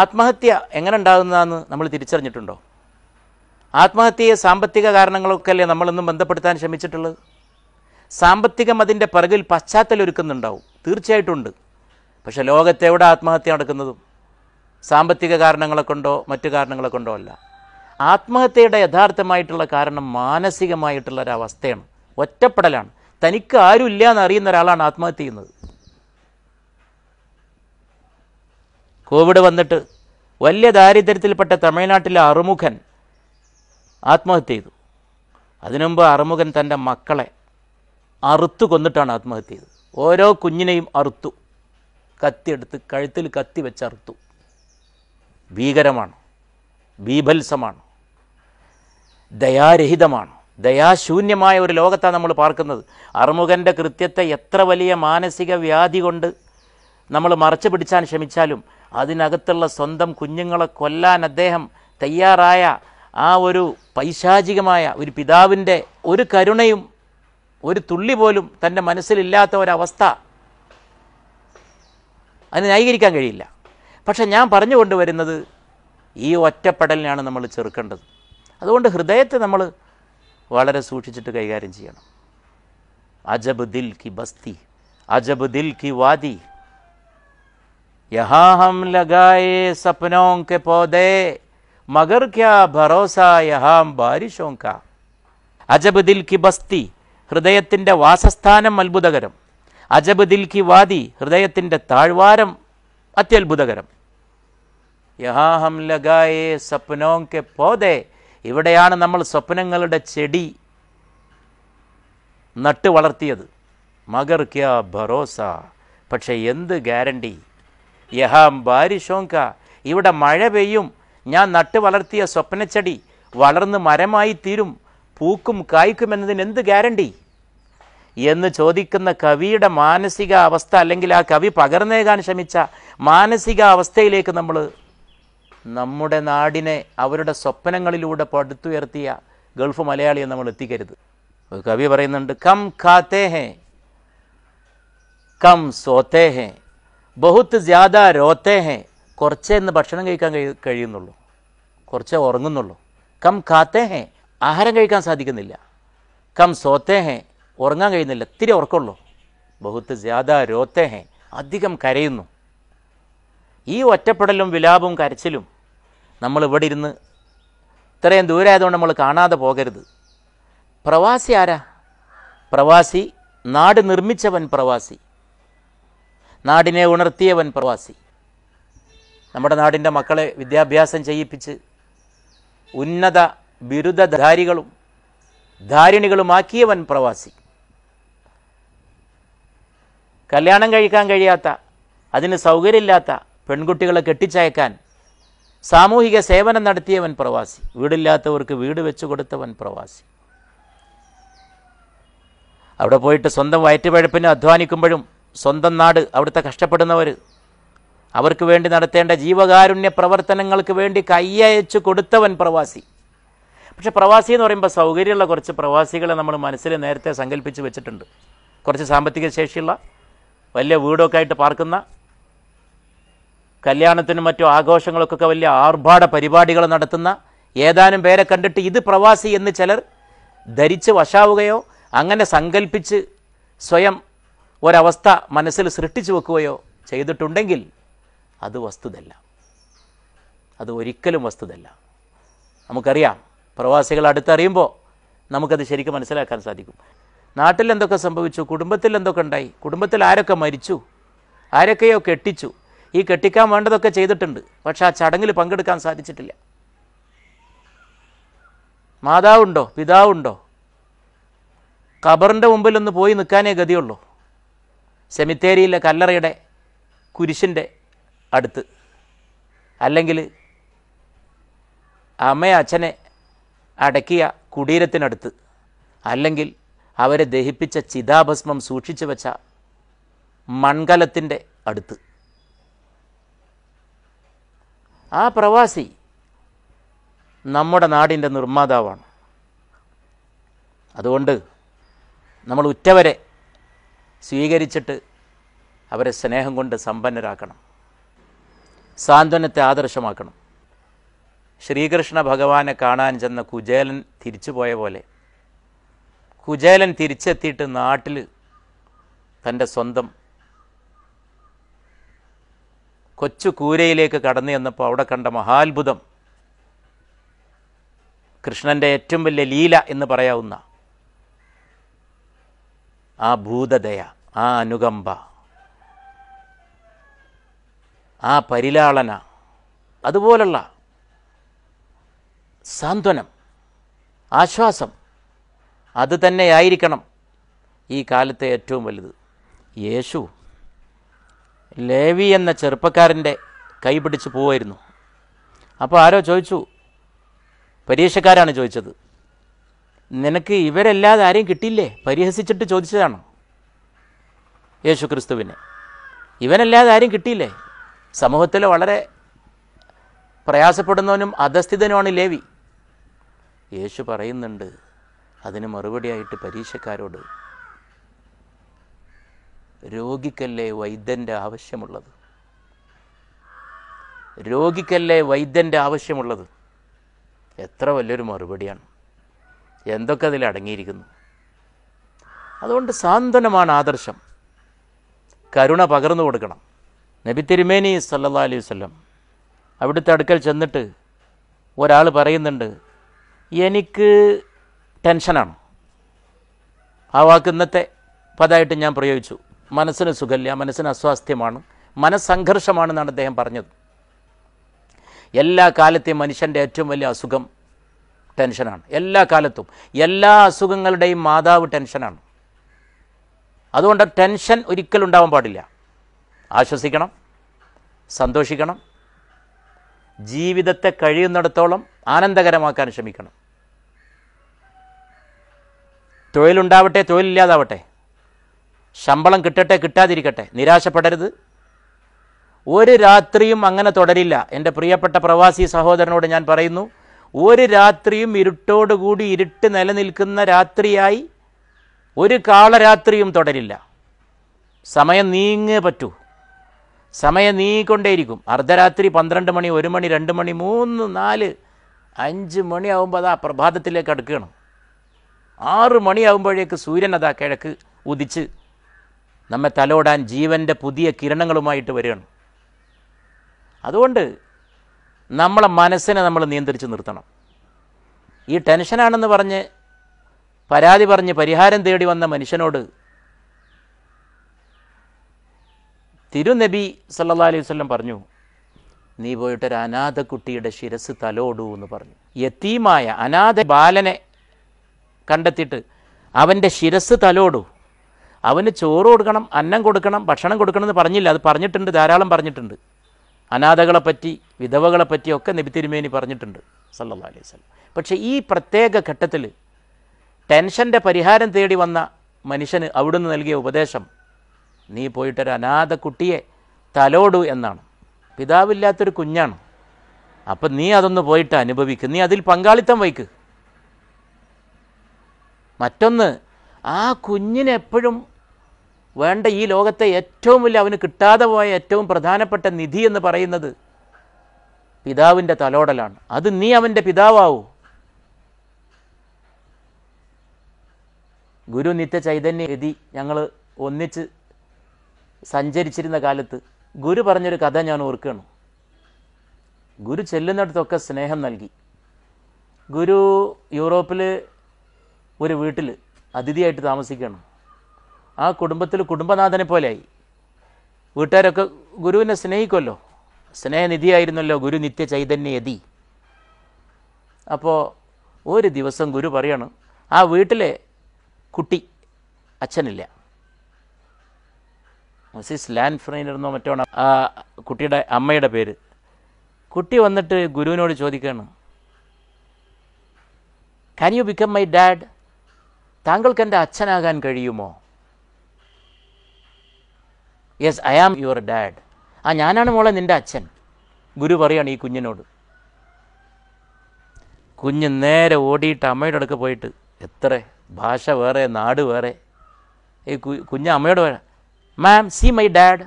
ആത്മഹത്യ എങ്ങനെ ഉണ്ടാകുന്നതെന്ന് നമ്മൾ തിരിച്ചറിഞ്ഞിട്ടുണ്ടോ ആത്മഹത്യയെ സാമ്പത്തിക കാരണങ്ങളൊക്കെ അല്ലേ നമ്മളൊന്നും ബന്ധപ്പെടുത്താൻ ശ്രമിച്ചിട്ടുള്ളത് സാമ്പത്തികം അതിൻ്റെ പിറകിൽ പശ്ചാത്തലൊരുക്കുന്നുണ്ടാവും തീർച്ചയായിട്ടും ഉണ്ട് പക്ഷെ ലോകത്തെവിടെ ആത്മഹത്യ നടക്കുന്നതും സാമ്പത്തിക കാരണങ്ങളെ കൊണ്ടോ മറ്റു കാരണങ്ങളെ കൊണ്ടോ അല്ല ആത്മഹത്യയുടെ യഥാർത്ഥമായിട്ടുള്ള കാരണം മാനസികമായിട്ടുള്ള ഒരവസ്ഥയാണ് ഒറ്റപ്പെടലാണ് തനിക്ക് ആരുമില്ല എന്നറിയുന്ന ഒരാളാണ് ആത്മഹത്യ ചെയ്യുന്നത് കോവിഡ് വന്നിട്ട് വലിയ ദാരിദ്ര്യത്തിൽപ്പെട്ട തമിഴ്നാട്ടിലെ അറുമുഖൻ ആത്മഹത്യ ചെയ്തു അതിനുമുമ്പ് അറുമുഖൻ തൻ്റെ മക്കളെ അറുത്തു കൊന്നിട്ടാണ് ആത്മഹത്യ ചെയ്തത് ഓരോ കുഞ്ഞിനെയും അറുത്തു കത്തിയെടുത്ത് കഴുത്തിൽ കത്തി വെച്ച് അറുത്തു ഭീകരമാണ് ബീഭത്സമാണ് ദയാരഹിതമാണ് ദയാശൂന്യമായ ഒരു ലോകത്താണ് നമ്മൾ പാർക്കുന്നത് അറുമുഖൻ്റെ കൃത്യത്തെ എത്ര വലിയ മാനസിക വ്യാധി കൊണ്ട് നമ്മൾ മറച്ചു പിടിച്ചാൻ ശ്രമിച്ചാലും അതിനകത്തുള്ള സ്വന്തം കുഞ്ഞുങ്ങളെ കൊല്ലാൻ അദ്ദേഹം തയ്യാറായ ആ ഒരു പൈശാചികമായ ഒരു പിതാവിൻ്റെ ഒരു കരുണയും ഒരു തുള്ളി പോലും തൻ്റെ മനസ്സിലില്ലാത്ത ഒരവസ്ഥ അതിന് ന്യായീകരിക്കാൻ കഴിയില്ല പക്ഷെ ഞാൻ പറഞ്ഞു കൊണ്ടുവരുന്നത് ഈ ഒറ്റപ്പെടലിനാണ് നമ്മൾ ചെറുക്കേണ്ടത് അതുകൊണ്ട് ഹൃദയത്തെ നമ്മൾ വളരെ സൂക്ഷിച്ചിട്ട് കൈകാര്യം ചെയ്യണം അജബ് ദിൽ കി ബസ്തി അജബ് ദിൽ കി വാദി यहाँ हम लगाए सपनों के पौधे मगर क्या ഭരോസ यहाँ ബാരിഷോം കാ അജബ് ദിൽ കി ബസ്തി ഹൃദയത്തിൻ്റെ വാസസ്ഥാനം അത്ഭുതകരം അജബ് ദിൽ കി വാദി ഹൃദയത്തിൻ്റെ താഴ്വാരം അത്യത്ഭുതകരം യഹാ ഹം ലഗായേ സപ്നോം കെ പോതെ ഇവിടെയാണ് നമ്മൾ സ്വപ്നങ്ങളുടെ ചെടി നട്ടു വളർത്തിയത് മകർ ക്യാ ഭരോസ പക്ഷേ എന്ത് ഗ്യാരണ്ടി യഹാം ബാരിഷോങ്ക ഇവിടെ മഴ പെയ്യും ഞാൻ നട്ടു വളർത്തിയ സ്വപ്നച്ചെടി വളർന്ന് മരമായി തീരും പൂക്കും കായ്ക്കും എന്നതിന് എന്ത് ഗ്യാരണ്ടി എന്ന് ചോദിക്കുന്ന കവിയുടെ മാനസിക അവസ്ഥ അല്ലെങ്കിൽ ആ കവി പകർന്നേകാൻ ശ്രമിച്ച മാനസിക അവസ്ഥയിലേക്ക് നമ്മൾ നമ്മുടെ നാടിനെ അവരുടെ സ്വപ്നങ്ങളിലൂടെ പടുത്തുയർത്തിയ ഗൾഫ് മലയാളിയെ നമ്മൾ എത്തിക്കരുത് കവി പറയുന്നുണ്ട് കം കാത്തേ കം സോത്തേ ബഹുത്ത് ജ്യാദ രോത്തേ ഹേ കുറച്ചേ ഇന്ന് ഭക്ഷണം കഴിക്കാൻ കഴി കഴിയുന്നുള്ളൂ കുറച്ചേ ഉറങ്ങുന്നുള്ളൂ കം കാത്തേ ഹേ ആഹാരം കഴിക്കാൻ സാധിക്കുന്നില്ല കം സോത്തേ ഹേ ഉറങ്ങാൻ കഴിയുന്നില്ല ഇത്തിരി ഉറക്കുള്ളൂ ബഹുത്ത് ജ്യാദ രോത്തേ ഹേ അധികം കരയുന്നു ഈ ഒറ്റപ്പെടലും വിലാപവും കരച്ചിലും നമ്മൾ ഇവിടെ ഇരുന്ന് ഇത്രയും ദൂരമായതുകൊണ്ട് നമ്മൾ കാണാതെ പോകരുത് പ്രവാസി ആരാ പ്രവാസി നാട് നിർമ്മിച്ചവൻ പ്രവാസി നാടിനെ ഉണർത്തിയവൻ പ്രവാസി നമ്മുടെ നാടിൻ്റെ മക്കളെ വിദ്യാഭ്യാസം ചെയ്യിപ്പിച്ച് ഉന്നത ബിരുദധാരികളും ധാരിണികളുമാക്കിയവൻ പ്രവാസി കല്യാണം കഴിക്കാൻ കഴിയാത്ത അതിന് സൗകര്യമില്ലാത്ത പെൺകുട്ടികളെ കെട്ടിച്ചയക്കാൻ സാമൂഹിക സേവനം നടത്തിയവൻ പ്രവാസി വീടില്ലാത്തവർക്ക് വീട് വെച്ചു കൊടുത്തവൻ പ്രവാസി അവിടെ പോയിട്ട് സ്വന്തം വയറ്റുപഴപ്പിന് അധ്വാനിക്കുമ്പോഴും സ്വന്തം നാട് അവിടുത്തെ കഷ്ടപ്പെടുന്നവർ അവർക്ക് വേണ്ടി നടത്തേണ്ട ജീവകാരുണ്യ പ്രവർത്തനങ്ങൾക്ക് വേണ്ടി കയ്യയച്ചു കൊടുത്തവൻ പ്രവാസി പക്ഷെ പ്രവാസി എന്ന് പറയുമ്പോൾ സൗകര്യമുള്ള കുറച്ച് പ്രവാസികളെ നമ്മൾ മനസ്സിൽ നേരത്തെ സങ്കല്പിച്ച് വെച്ചിട്ടുണ്ട് കുറച്ച് സാമ്പത്തിക ശേഷിയുള്ള വലിയ വീടൊക്കെ ആയിട്ട് പാർക്കുന്ന കല്യാണത്തിനും മറ്റു ആഘോഷങ്ങൾക്കൊക്കെ വലിയ ആർഭാട പരിപാടികൾ നടത്തുന്ന ഏതാനും പേരെ കണ്ടിട്ട് ഇത് പ്രവാസി എന്ന് ചിലർ ധരിച്ച് വശാവുകയോ അങ്ങനെ സങ്കല്പിച്ച് സ്വയം ഒരവസ്ഥ മനസ്സിൽ സൃഷ്ടിച്ചു വെക്കുകയോ ചെയ്തിട്ടുണ്ടെങ്കിൽ അത് വസ്തുതല്ല അത് ഒരിക്കലും വസ്തുതല്ല നമുക്കറിയാം പ്രവാസികൾ അടുത്തറിയുമ്പോൾ നമുക്കത് ശരിക്കും മനസ്സിലാക്കാൻ സാധിക്കും നാട്ടിൽ എന്തൊക്കെ സംഭവിച്ചു കുടുംബത്തിൽ എന്തൊക്കെ ഉണ്ടായി കുടുംബത്തിൽ ആരൊക്കെ മരിച്ചു ആരൊക്കെയോ കെട്ടിച്ചു ഈ കെട്ടിക്കാൻ വേണ്ടതൊക്കെ ചെയ്തിട്ടുണ്ട് പക്ഷെ ആ ചടങ്ങിൽ പങ്കെടുക്കാൻ സാധിച്ചിട്ടില്ല മാതാവുണ്ടോ പിതാവുണ്ടോ ഖബറിൻ്റെ മുമ്പിൽ ഒന്ന് പോയി നിൽക്കാനേ ഗതിയുള്ളൂ സെമിത്തേരിയിലെ കല്ലറയുടെ കുരിശിൻ്റെ അടുത്ത് അല്ലെങ്കിൽ അമ്മയെ അച്ഛനെ അടക്കിയ കുടീരത്തിനടുത്ത് അല്ലെങ്കിൽ അവരെ ദഹിപ്പിച്ച ചിതാഭസ്മം സൂക്ഷിച്ചു വച്ച മൺകലത്തിൻ്റെ അടുത്ത് ആ പ്രവാസി നമ്മുടെ നാടിൻ്റെ നിർമ്മാതാവാണ് അതുകൊണ്ട് നമ്മൾ ഉറ്റവരെ സ്വീകരിച്ചിട്ട് അവരെ സ്നേഹം കൊണ്ട് സമ്പന്നരാക്കണം സാന്ത്വനത്തെ ആദർശമാക്കണം ശ്രീകൃഷ്ണ ഭഗവാനെ കാണാൻ ചെന്ന കുചേലൻ പോയ പോലെ കുചേലൻ തിരിച്ചെത്തിയിട്ട് നാട്ടിൽ തൻ്റെ സ്വന്തം കൊച്ചു കൂരയിലേക്ക് കടന്നു ചെന്നപ്പോൾ അവിടെ കണ്ട മഹാത്ഭുതം കൃഷ്ണൻ്റെ ഏറ്റവും വലിയ ലീല എന്ന് പറയാവുന്ന ആ ഭൂതദയ ആ അനുകമ്പ ആ പരിലാളന അതുപോലുള്ള സാന്ത്വനം ആശ്വാസം അത് തന്നെയായിരിക്കണം ഈ കാലത്തെ ഏറ്റവും വലുത് യേശു ലേവി എന്ന ചെറുപ്പക്കാരൻ്റെ കൈ പിടിച്ച് പോവായിരുന്നു അപ്പോൾ ആരോ ചോദിച്ചു പരീക്ഷക്കാരാണ് ചോദിച്ചത് നിനക്ക് ഇവരല്ലാതെ ആരെയും കിട്ടിയില്ലേ പരിഹസിച്ചിട്ട് ചോദിച്ചതാണോ യേശു ക്രിസ്തുവിനെ ഇവനല്ലാതെ ആരും കിട്ടിയില്ലേ സമൂഹത്തിൽ വളരെ പ്രയാസപ്പെടുന്നവനും അധസ്ഥിതനുമാണ് ലേവി യേശു പറയുന്നുണ്ട് അതിന് മറുപടിയായിട്ട് പരീക്ഷക്കാരോട് രോഗിക്കല്ലേ വൈദ്യൻ്റെ ആവശ്യമുള്ളത് രോഗിക്കല്ലേ വൈദ്യൻ്റെ ആവശ്യമുള്ളത് എത്ര വലിയൊരു മറുപടിയാണ് എന്തൊക്കെ അതിൽ അടങ്ങിയിരിക്കുന്നു അതുകൊണ്ട് സാന്ത്വനമാണ് ആദർശം കരുണ പകർന്നു കൊടുക്കണം നബി തിരുമേനി സല്ലാ അലൈഹി വല്ലം അവിടുത്തെ അടുക്കൽ ചെന്നിട്ട് ഒരാൾ പറയുന്നുണ്ട് എനിക്ക് ടെൻഷനാണ് ആ വാക്ക് ഇന്നത്തെ പദമായിട്ട് ഞാൻ പ്രയോഗിച്ചു മനസ്സിന് സുഖമില്ല മനസ്സിന് അസ്വാസ്ഥ്യമാണ് മനസ്സംഘർഷമാണെന്നാണ് അദ്ദേഹം പറഞ്ഞത് എല്ലാ കാലത്തെയും മനുഷ്യൻ്റെ ഏറ്റവും വലിയ അസുഖം ടെൻഷനാണ് എല്ലാ കാലത്തും എല്ലാ അസുഖങ്ങളുടെയും മാതാവ് ടെൻഷനാണ് അതുകൊണ്ട് ടെൻഷൻ ഒരിക്കലും ഉണ്ടാവാൻ പാടില്ല ആശ്വസിക്കണം സന്തോഷിക്കണം ജീവിതത്തെ കഴിയുന്നിടത്തോളം ആനന്ദകരമാക്കാൻ ശ്രമിക്കണം തൊഴിലുണ്ടാവട്ടെ തൊഴിലില്ലാതാവട്ടെ ശമ്പളം കിട്ടട്ടെ കിട്ടാതിരിക്കട്ടെ നിരാശപ്പെടരുത് ഒരു രാത്രിയും അങ്ങനെ തുടരില്ല എൻ്റെ പ്രിയപ്പെട്ട പ്രവാസി സഹോദരനോട് ഞാൻ പറയുന്നു ഒരു രാത്രിയും ഇരുട്ടോടുകൂടി ഇരുട്ട് നിലനിൽക്കുന്ന രാത്രിയായി ഒരു കാളരാത്രിയും തുടരില്ല സമയം നീങ്ങേ പറ്റൂ സമയം നീങ്ങിക്കൊണ്ടേയിരിക്കും അർദ്ധരാത്രി പന്ത്രണ്ട് മണി ഒരു മണി രണ്ട് മണി മൂന്ന് നാല് അഞ്ച് മണിയാവുമ്പോൾ അതാ പ്രഭാതത്തിലേക്ക് അടുക്കണം ആറ് മണിയാവുമ്പോഴേക്ക് സൂര്യൻ അതാ കിഴക്ക് ഉദിച്ച് നമ്മെ തലോടാൻ ജീവൻ്റെ പുതിയ കിരണങ്ങളുമായിട്ട് വരികയാണ് അതുകൊണ്ട് നമ്മളെ മനസ്സിനെ നമ്മൾ നിയന്ത്രിച്ച് നിർത്തണം ഈ ടെൻഷനാണെന്ന് പറഞ്ഞ് പരാതി പറഞ്ഞ് പരിഹാരം തേടി വന്ന മനുഷ്യനോട് തിരുനബി സല്ലാ അലൈഹി വല്ലം പറഞ്ഞു നീ പോയിട്ട് ഒരു അനാഥ കുട്ടിയുടെ ശിരസ് തലോടൂ എന്ന് പറഞ്ഞു യത്തീമായ അനാഥ ബാലനെ കണ്ടെത്തിയിട്ട് അവൻ്റെ ശിരസ് തലോടൂ അവന് ചോറ് കൊടുക്കണം അന്നം കൊടുക്കണം ഭക്ഷണം കൊടുക്കണം എന്ന് പറഞ്ഞില്ല അത് പറഞ്ഞിട്ടുണ്ട് ധാരാളം പറഞ്ഞിട്ടുണ്ട് അനാഥകളെപ്പറ്റി വിധവകളെപ്പറ്റി ഒക്കെ നബി തിരുമേനി പറഞ്ഞിട്ടുണ്ട് സല്ലാ അലൈഹി വല്ലം പക്ഷേ ഈ പ്രത്യേക ഘട്ടത്തിൽ ടെൻഷൻ്റെ പരിഹാരം തേടി വന്ന മനുഷ്യന് അവിടുന്ന് നൽകിയ ഉപദേശം നീ പോയിട്ടൊരു അനാഥ കുട്ടിയെ തലോടു എന്നാണ് പിതാവില്ലാത്തൊരു കുഞ്ഞാണ് അപ്പം നീ അതൊന്ന് പോയിട്ട് അനുഭവിക്കും നീ അതിൽ പങ്കാളിത്തം വയ്ക്ക് മറ്റൊന്ന് ആ കുഞ്ഞിനെപ്പോഴും വേണ്ട ഈ ലോകത്തെ ഏറ്റവും വലിയ അവന് കിട്ടാതെ പോയ ഏറ്റവും പ്രധാനപ്പെട്ട നിധി എന്ന് പറയുന്നത് പിതാവിൻ്റെ തലോടലാണ് അത് നീ അവൻ്റെ പിതാവാവൂ ഗുരു നിത്യ ചൈതന്യ ഗതി ഞങ്ങൾ ഒന്നിച്ച് സഞ്ചരിച്ചിരുന്ന കാലത്ത് ഗുരു പറഞ്ഞൊരു കഥ ഞാൻ ഓർക്കുകയാണ് ഗുരു ചെല്ലുന്നിടത്തൊക്കെ സ്നേഹം നൽകി ഗുരു യൂറോപ്പിൽ ഒരു വീട്ടിൽ അതിഥിയായിട്ട് താമസിക്കണം ആ കുടുംബത്തിൽ കുടുംബനാഥനെ പോലെയായി വീട്ടുകാരൊക്കെ ഗുരുവിനെ സ്നേഹിക്കുമല്ലോ സ്നേഹനിധിയായിരുന്നല്ലോ ഗുരു നിത്യ ചൈതന്യതി അപ്പോൾ ഒരു ദിവസം ഗുരു പറയണം ആ വീട്ടിലെ കുട്ടി അച്ഛനില്ല ഫ്രൈനർ എന്നോ മറ്റോ കുട്ടിയുടെ അമ്മയുടെ പേര് കുട്ടി വന്നിട്ട് ഗുരുവിനോട് ചോദിക്കുകയാണ് can you become my dad താങ്കൾക്ക് എൻ്റെ അച്ഛനാകാൻ കഴിയുമോ yes I am your dad ആ ഞാനാണ് മോളെ നിൻ്റെ അച്ഛൻ ഗുരു പറയാണ് ഈ കുഞ്ഞിനോട് കുഞ്ഞ് നേരെ ഓടിയിട്ട് അമ്മയുടെ അടുക്ക പോയിട്ട് എത്ര ഭാഷ വേറെ നാട് വേറെ ഈ കുഞ്ഞ അമ്മയോട് വേണം മാം സി മൈ ഡാഡ്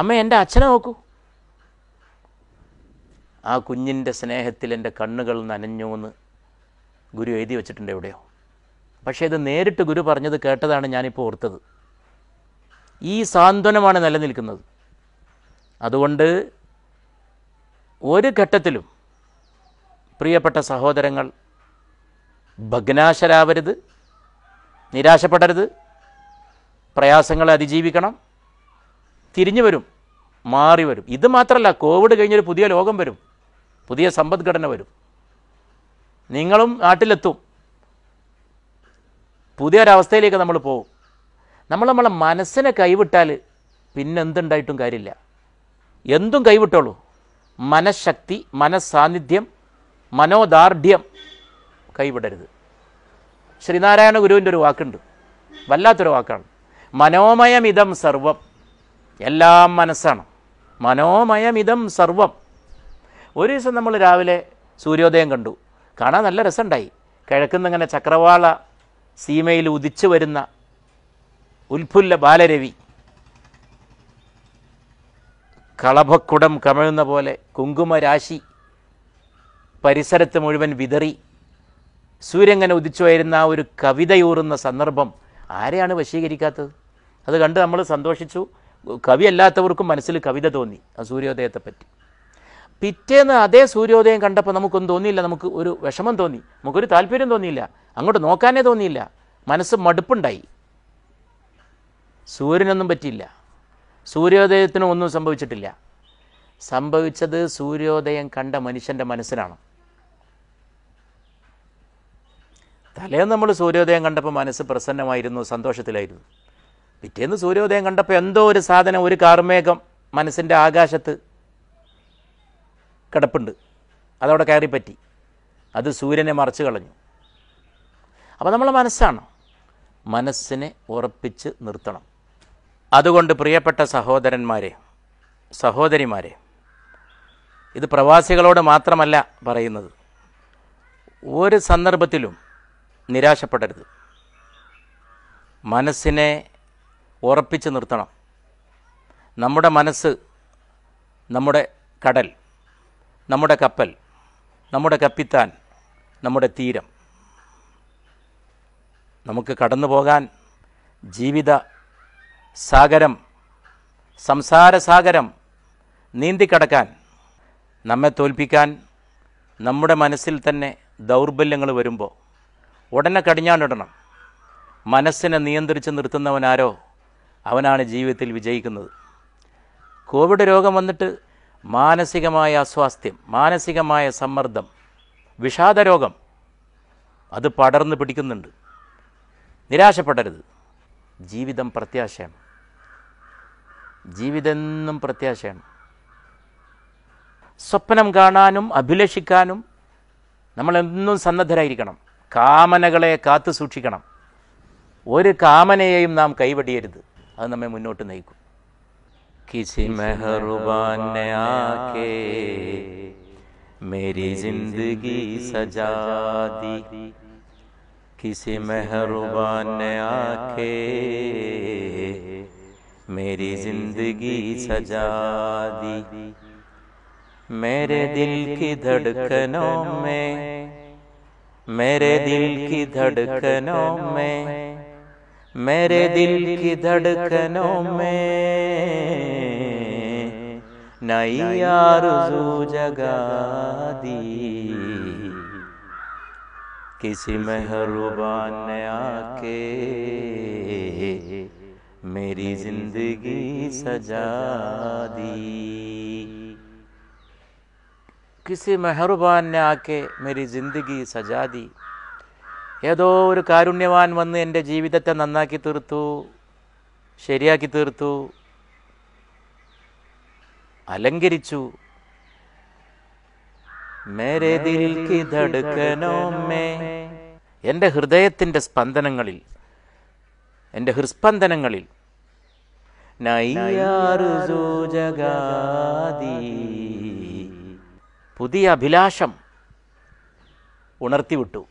അമ്മ എൻ്റെ അച്ഛനെ നോക്കൂ ആ കുഞ്ഞിൻ്റെ സ്നേഹത്തിൽ എൻ്റെ കണ്ണുകൾ നനഞ്ഞൂന്ന് ഗുരു എഴുതി വച്ചിട്ടുണ്ട് എവിടെയോ പക്ഷേ ഇത് നേരിട്ട് ഗുരു പറഞ്ഞത് കേട്ടതാണ് ഞാനിപ്പോൾ ഓർത്തത് ഈ സാന്ത്വനമാണ് നിലനിൽക്കുന്നത് അതുകൊണ്ട് ഒരു ഘട്ടത്തിലും പ്രിയപ്പെട്ട സഹോദരങ്ങൾ ഭഗ്നാശരാവരുത് നിരാശപ്പെടരുത് പ്രയാസങ്ങളെ അതിജീവിക്കണം തിരിഞ്ഞു വരും മാറി വരും ഇത് മാത്രമല്ല കോവിഡ് കഴിഞ്ഞൊരു പുതിയ ലോകം വരും പുതിയ സമ്പദ്ഘടന വരും നിങ്ങളും നാട്ടിലെത്തും പുതിയൊരവസ്ഥയിലേക്ക് നമ്മൾ പോകും നമ്മൾ നമ്മളെ മനസ്സിനെ കൈവിട്ടാൽ പിന്നെ എന്തുണ്ടായിട്ടും കാര്യമില്ല എന്തും കൈവിട്ടോളൂ മനഃശക്തി മനസ്സാന്നിധ്യം മനോദാർഢ്യം കൈവിടരുത് ശ്രീനാരായണ ഗുരുവിൻ്റെ ഒരു വാക്കുണ്ട് വല്ലാത്തൊരു വാക്കാണ് മനോമയമിതം സർവം എല്ലാം മനസ്സാണ് മനോമയമിതം സർവം ഒരു ദിവസം നമ്മൾ രാവിലെ സൂര്യോദയം കണ്ടു കാണാൻ നല്ല രസമുണ്ടായി കിഴക്കുന്നിങ്ങനെ ചക്രവാള സീമയിൽ ഉദിച്ചു വരുന്ന ഉൽഫുല്ല ബാലരവി കളഭക്കുടം കമഴുന്ന പോലെ കുങ്കുമരാശി പരിസരത്ത് മുഴുവൻ വിതറി സൂര്യങ്ങനെ ഉദിച്ചു വരുന്ന ഒരു കവിതയൂറുന്ന സന്ദർഭം ആരെയാണ് വശീകരിക്കാത്തത് അത് കണ്ട് നമ്മൾ സന്തോഷിച്ചു കവി അല്ലാത്തവർക്കും മനസ്സിൽ കവിത തോന്നി ആ സൂര്യോദയത്തെപ്പറ്റി പിറ്റേന്ന് അതേ സൂര്യോദയം കണ്ടപ്പോൾ നമുക്കൊന്നും തോന്നിയില്ല നമുക്ക് ഒരു വിഷമം തോന്നി നമുക്കൊരു താല്പര്യം തോന്നിയില്ല അങ്ങോട്ട് നോക്കാനേ തോന്നിയില്ല മനസ്സ് മടുപ്പുണ്ടായി സൂര്യനൊന്നും പറ്റിയില്ല സൂര്യോദയത്തിനും ഒന്നും സംഭവിച്ചിട്ടില്ല സംഭവിച്ചത് സൂര്യോദയം കണ്ട മനുഷ്യൻ്റെ മനസ്സിലാണ് തലേന്ന് നമ്മൾ സൂര്യോദയം കണ്ടപ്പോൾ മനസ്സ് പ്രസന്നമായിരുന്നു സന്തോഷത്തിലായിരുന്നു പിറ്റേന്ന് സൂര്യോദയം കണ്ടപ്പോൾ എന്തോ ഒരു സാധനം ഒരു കാർമേഘം മനസ്സിൻ്റെ ആകാശത്ത് കിടപ്പുണ്ട് അതവിടെ കയറിപ്പറ്റി അത് സൂര്യനെ മറച്ചു കളഞ്ഞു അപ്പോൾ നമ്മളെ മനസ്സാണ് മനസ്സിനെ ഉറപ്പിച്ച് നിർത്തണം അതുകൊണ്ട് പ്രിയപ്പെട്ട സഹോദരന്മാരെ സഹോദരിമാരെ ഇത് പ്രവാസികളോട് മാത്രമല്ല പറയുന്നത് ഒരു സന്ദർഭത്തിലും നിരാശപ്പെടരുത് മനസ്സിനെ ഉറപ്പിച്ച് നിർത്തണം നമ്മുടെ മനസ്സ് നമ്മുടെ കടൽ നമ്മുടെ കപ്പൽ നമ്മുടെ കപ്പിത്താൻ നമ്മുടെ തീരം നമുക്ക് കടന്നു പോകാൻ ജീവിത സാഗരം സംസാരസാഗരം നീന്തിക്കടക്കാൻ നമ്മെ തോൽപ്പിക്കാൻ നമ്മുടെ മനസ്സിൽ തന്നെ ദൗർബല്യങ്ങൾ വരുമ്പോൾ ഉടനെ കടിഞ്ഞാണ്ടിടണം മനസ്സിനെ നിയന്ത്രിച്ച് നിർത്തുന്നവനാരോ അവനാണ് ജീവിതത്തിൽ വിജയിക്കുന്നത് കോവിഡ് രോഗം വന്നിട്ട് മാനസികമായ അസ്വാസ്ഥ്യം മാനസികമായ സമ്മർദ്ദം വിഷാദരോഗം അത് പടർന്ന് പിടിക്കുന്നുണ്ട് നിരാശപ്പെടരുത് ജീവിതം പ്രത്യാശയാണ് ജീവിതെന്നും പ്രത്യാശയാണ് സ്വപ്നം കാണാനും അഭിലഷിക്കാനും നമ്മളെന്നും സന്നദ്ധരായിരിക്കണം കാമനകളെ കാത്തു സൂക്ഷിക്കണം ഒരു കാമനയെയും നാം കൈവടിയരുത് അത് നമ്മെ മുന്നോട്ട് നയിക്കും കിസി മെഹറുബാനയാക്കേ മേരി ജിന്ദഗി സജാദി किसी मेहरबान ने आके मेरी जिंदगी सजा दी मेरे दिल की धड़कनों में मेरे दिल की धड़कनों में मेरे दिल की धड़कनों में नई आरज़ू जगा दी किसी मेहरूबान ने आके मेरी जिंदगी सजा दी കിസി മെഹറുബാനെ ആക്കെ മേരി ജിന്ദഗി സജാതി ഏതോ ഒരു കാരുണ്യവാൻ വന്ന് എൻ്റെ ജീവിതത്തെ നന്നാക്കി തീർത്തു ശരിയാക്കി തീർത്തു അലങ്കരിച്ചു എൻ്റെ ഹൃദയത്തിൻ്റെ സ്പന്ദനങ്ങളിൽ എൻ്റെ ഹൃസ്പന്ദനങ്ങളിൽ നയ്യാറു ജഗാദീ പുതിയ അഭിലാഷം ഉണർത്തിവിട്ടു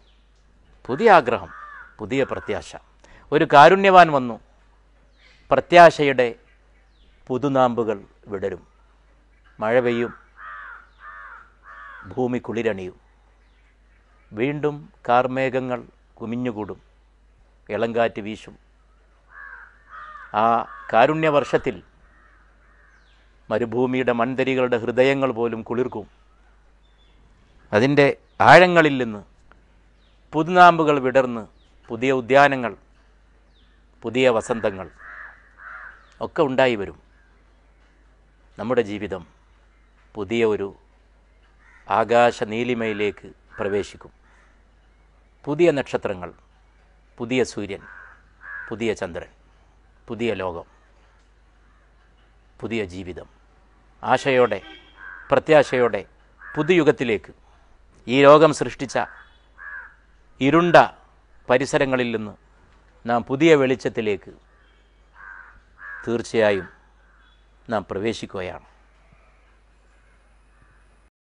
പുതിയ ആഗ്രഹം പുതിയ പ്രത്യാശ ഒരു കാരുണ്യവാൻ വന്നു പ്രത്യാശയുടെ പുതുനാമ്പുകൾ വിടരും മഴ പെയ്യും ഭൂമി കുളിരണിയും വീണ്ടും കാർമേഘങ്ങൾ കുമിഞ്ഞുകൂടും ഇളങ്കാറ്റ് വീശും ആ കാരുണ്യവർഷത്തിൽ മരുഭൂമിയുടെ മൺതരികളുടെ ഹൃദയങ്ങൾ പോലും കുളിർക്കും അതിൻ്റെ ആഴങ്ങളിൽ നിന്ന് പുതുനാമ്പുകൾ വിടർന്ന് പുതിയ ഉദ്യാനങ്ങൾ പുതിയ വസന്തങ്ങൾ ഒക്കെ ഉണ്ടായി വരും നമ്മുടെ ജീവിതം പുതിയ ഒരു ആകാശ നീലിമയിലേക്ക് പ്രവേശിക്കും പുതിയ നക്ഷത്രങ്ങൾ പുതിയ സൂര്യൻ പുതിയ ചന്ദ്രൻ പുതിയ ലോകം പുതിയ ജീവിതം ആശയോടെ പ്രത്യാശയോടെ പുതുയുഗത്തിലേക്ക് ഈ രോഗം സൃഷ്ടിച്ച ഇരുണ്ട പരിസരങ്ങളിൽ നിന്ന് നാം പുതിയ വെളിച്ചത്തിലേക്ക് തീർച്ചയായും നാം പ്രവേശിക്കുകയാണ്